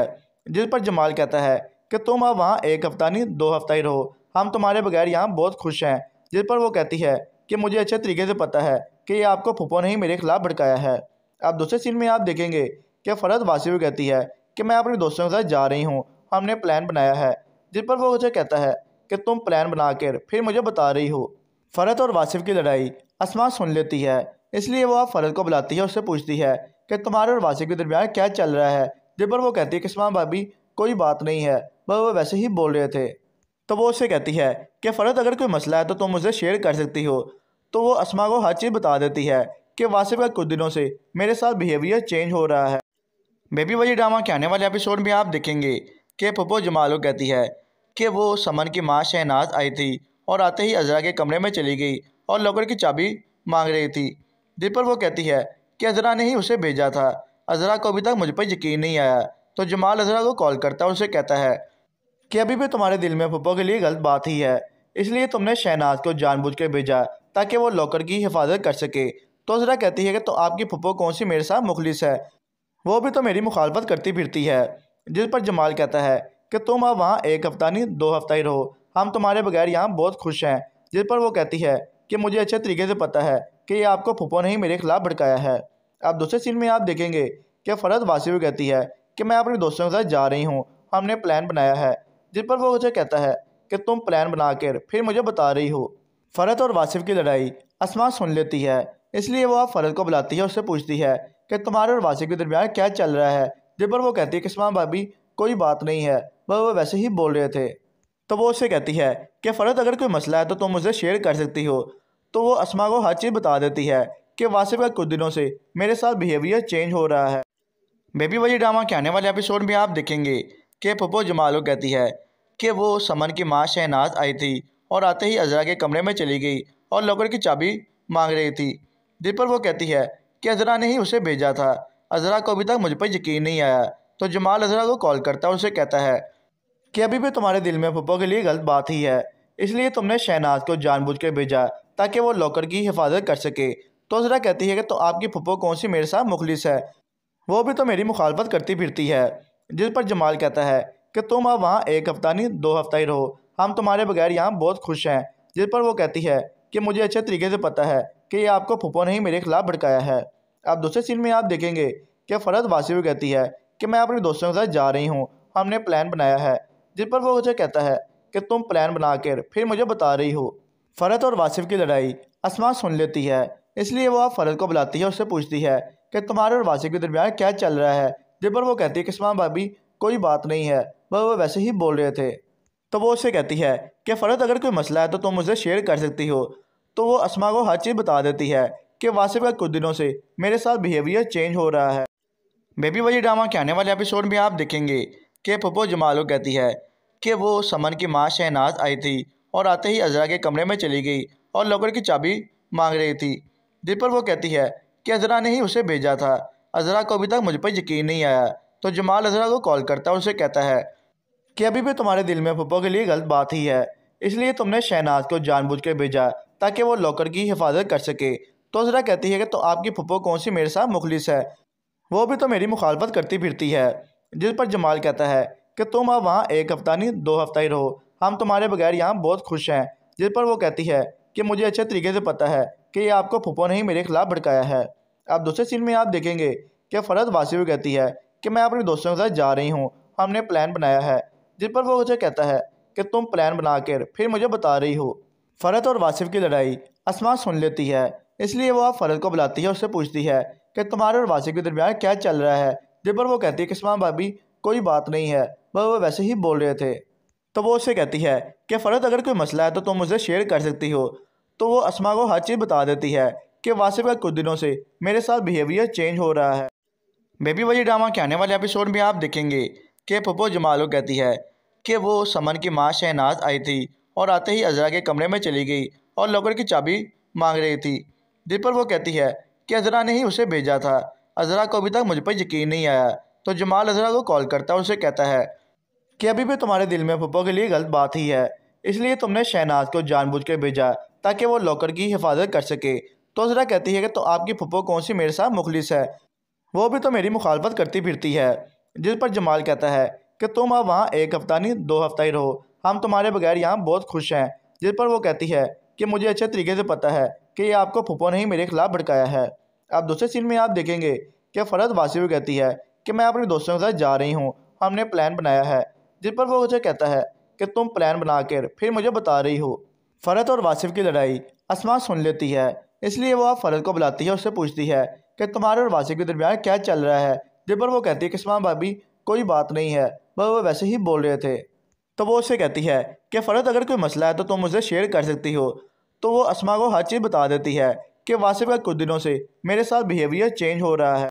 जिस पर जमाल कहता है कि तुम अब वहाँ एक हफ़्ता नहीं दो हफ़्ता ही रहो हम तुम्हारे बगैर यहाँ बहुत खुश हैं जिस पर वो कहती है कि मुझे अच्छे तरीके से पता है कि ये आपको फुपो ने ही मेरे खिलाफ़ भड़काया है अब दूसरे सीन में आप देखेंगे कि फरहत वासी कहती है कि मैं अपने दोस्तों के साथ जा रही हूँ हमने प्लान बनाया है जिस पर वो उसे कहता है कि तुम प्लान बनाकर फिर मुझे बता रही हो फ़रत और वासिफ की लड़ाई आसमान सुन लेती है इसलिए वो आप फ़रत को बुलाती है उससे पूछती है कि तुम्हारे और वासिफ के दरमियान क्या चल रहा है जिस पर वो कहती है कि इस्माम भाभी कोई बात नहीं है वह वैसे ही बोल रहे थे तो वो उससे कहती है कि फ़रत अगर कोई मसला है तो तुम उसे शेयर कर सकती हो तो वो आसमां को हर चीज़ बता देती है कि वासिफ का कुछ दिनों से मेरे साथ बिहेवियर चेंज हो रहा है बेबी वजी ड्रामा के आने वाले एपिसोड में आप देखेंगे कि पप्पो जमालो कहती है कि वो समन की माँ शहनाज आई थी और आते ही अजरा के कमरे में चली गई और लॉकर की चाबी मांग रही थी जिस पर वो कहती है कि अजरा ने ही उसे भेजा था अजरा को अभी तक मुझ पर यकीन नहीं आया तो जमाल अजरा को कॉल करता है उसे कहता है कि अभी भी तुम्हारे दिल में पप्पो के लिए गलत बात ही है इसलिए तुमने शहनाज को जानबूझ कर भेजा ताकि वो लॉकर की हिफाजत कर सके तो जरा कहती है कि तो आपकी फुप्पो कौन सी मेरे साथ मुखलिस है वो भी तो मेरी मुखालफत करती फिरती है जिस पर जमाल कहता है कि तुम अब वहाँ एक हफ़्ता नहीं दो हफ़्ता ही रहो हम तुम्हारे बगैर यहाँ बहुत खुश हैं जिस पर वो कहती है कि मुझे अच्छे तरीके से पता है कि ये आपको फुप्पो ने ही मेरे खिलाफ भड़काया है अब दूसरे सीन में आप देखेंगे कि फरद वासी कहती है कि मैं अपने दोस्तों के साथ जा रही हूँ हमने प्लान बनाया है जिस पर वो मुझे कहता है कि तुम प्लान बनाकर फिर मुझे बता रही हो फरत और वासिफ की लड़ाई आसमान सुन लेती है इसलिए वह फरद को बुलाती है और उससे पूछती है कि तुम्हारे और वासी के दरमियान क्या चल रहा है जिस पर वो कहती है कि भाभी कोई बात नहीं है वह वह वैसे ही बोल रहे थे तो वो उससे कहती है कि फ़रत अगर कोई मसला है तो तुम मुझे शेयर कर सकती हो तो वो असमा को हर चीज़ बता देती है कि वासिफ का कुछ दिनों से मेरे साथ बिहेवियर चेंज हो रहा है बेबी वजी ड्रामा के आने वाले एपिसोड में आप देखेंगे कि पप्पो जमालो कहती है कि वो समन की माँ शहनाज आई थी और आते ही अजरा के कमरे में चली गई और लॉकर की चाबी मांग रही थी पर वो कहती है कि अजरा ने ही उसे भेजा था अजरा को अभी तक मुझ पर यकीन नहीं आया तो जमाल अजरा को कॉल करता है उसे कहता है कि अभी भी तुम्हारे दिल में पप्पो के लिए गलत बात ही है इसलिए तुमने शहनाज को जानबूझ कर भेजा ताकि वो लॉकर की हिफाजत कर सके तो अजरा कहती है कि तो आपकी पप्पो कौन सी मेरे साथ मुखलिस है वो भी तो मेरी मुखालफत करती फिरती है जिस पर जमाल कहता है कि तुम अब वहाँ एक हफ़्ता नहीं दो हफ़्ता ही रहो हम तुम्हारे बगैर यहाँ बहुत खुश हैं जिस पर वो कहती है कि मुझे अच्छे तरीके से पता है कि आपको फुपो ने ही मेरे खिलाफ भड़काया है अब दूसरे सीन में आप देखेंगे कि फरद वासी कहती है कि मैं अपने दोस्तों के साथ जा रही हूँ हमने प्लान बनाया है जिस पर वो उसे कहता है कि तुम प्लान बनाकर फिर मुझे बता रही हो फ़रत और वासिफ की लड़ाई आसमान सुन लेती है इसलिए वो आप फ़रत को बुलाती है उससे पूछती है कि तुम्हारे और वासिफ के दरमियान क्या चल रहा है जिस पर वो कहती है कि इस्मान भाभी कोई बात नहीं है वह वो वैसे ही बोल रहे थे तो वो उससे कहती है कि फ़रत अगर कोई मसला है तो तुम मुझे शेयर कर सकती हो तो वो असमा को हर चीज़ बता देती है कि वासिफ का कुछ दिनों से मेरे साथ बिहेवियर चेंज हो रहा है बेबी वजी ड्रामा के आने वाले एपिसोड में आप देखेंगे कि पप्पो जमालो कहती है कि वो समन की माँ शहनाज आई थी और आते ही अजरा के कमरे में चली गई और लॉकर की चाबी मांग रही थी जिस पर वो कहती है कि अजरा ने ही उसे भेजा था अजरा को अभी तक मुझ पर यकीन नहीं आया तो जमाल अजरा को कॉल करता है और उसे कहता है कि अभी भी तुम्हारे दिल में पप्पो के लिए गलत बात ही है इसलिए तुमने शहनाज को जानबूझ के भेजा ताकि वो लॉकर की हिफाजत कर सके तो ज़रा कहती है कि तो आपकी पप्पो कौन सी मेरे साथ मुखलिस है वो भी तो मेरी मुखालफत करती फिरती है जिस पर जमाल कहता है कि तुम अब वहाँ एक हफ़्ता नहीं दो हफ़्ता ही रहो हम तुम्हारे बगैर यहाँ बहुत खुश हैं जिस पर वो कहती है कि मुझे अच्छे तरीके से पता है कि ये आपको फुप्पो ने ही मेरे खिलाफ़ भड़काया है अब दूसरे सीन में आप देखेंगे कि फरद वासी भी कहती है कि मैं अपने दोस्तों के साथ जा रही हूँ हमने प्लान बनाया है जिस पर वो मुझे कहता है कि तुम प्लान बनाकर फिर मुझे बता रही हो फ़रत और वासिफ़ की लड़ाई आसमान सुन लेती है इसलिए वह फ़रत को बुलाती है उससे पूछती है कि तुम्हारे और वासिफ़ के दरमियान क्या चल रहा है जिस पर वो कहती है कि असमा भाभी कोई बात नहीं है वह वह वैसे ही बोल रहे थे तो वो उससे कहती है कि फ़रत अगर कोई मसला है तो तुम मुझे शेयर कर सकती हो तो वो असमा को हर चीज़ बता देती है कि वासिफ़ का कुछ दिनों से मेरे साथ बिहेवियर चेंज हो रहा है बेबी वजी ड्रामा के आने वाले एपिसोड में आप देखेंगे कि पप्पो जमालो कहती है कि वो समन की माँ शहनाज आई थी और आते ही अजरा के कमरे में चली गई और लॉकर की चाबी मांग रही थी जिस पर वो कहती है कि अजरा ने ही उसे भेजा था अजरा को अभी तक मुझ पर यकीन नहीं आया तो जमाल अजरा को कॉल करता है उसे कहता है कि अभी भी तुम्हारे दिल में पप्पो के लिए गलत बात ही है इसलिए तुमने शहनाज को जानबूझ कर भेजा ताकि वो लॉकर की हिफाजत कर सके तो अजरा कहती है कि तो आपकी पप्पो कौन सी मेरे साथ मुखलिस है वो भी तो मेरी मुखालफत करती फिरती है जिस पर जमाल कहता है कि तुम अब वहाँ एक हफ़्ता नहीं दो हफ्ता ही रहो हम तुम्हारे बगैर यहाँ बहुत खुश हैं जिस पर वो कहती है कि मुझे अच्छे तरीके से पता है कि ये आपको फुपो ने ही मेरे खिलाफ भड़काया है अब दूसरे सीन में आप देखेंगे कि फरहत वासी कहती है कि मैं अपने दोस्तों के साथ जा रही हूँ हमने प्लान बनाया है जिस पर वो उसे कहता है कि तुम प्लान बनाकर फिर मुझे बता रही हो फ़रत और वासिफ की लड़ाई आसमान सुन लेती है इसलिए वो आप फ़रत को बुलाती है उससे पूछती है कि तुम्हारे और वासिफ के दरमियान क्या चल रहा है जिस पर वो कहती है कि असमा भाभी कोई बात नहीं है वह वैसे ही बोल रहे थे तो वो उससे कहती है कि फ़रत अगर कोई मसला है तो तुम उसे शेयर कर सकती हो तो वो असमा को हर चीज़ बता देती है कि वासिफ का कुछ दिनों से मेरे साथ बिहेवियर चेंज हो रहा है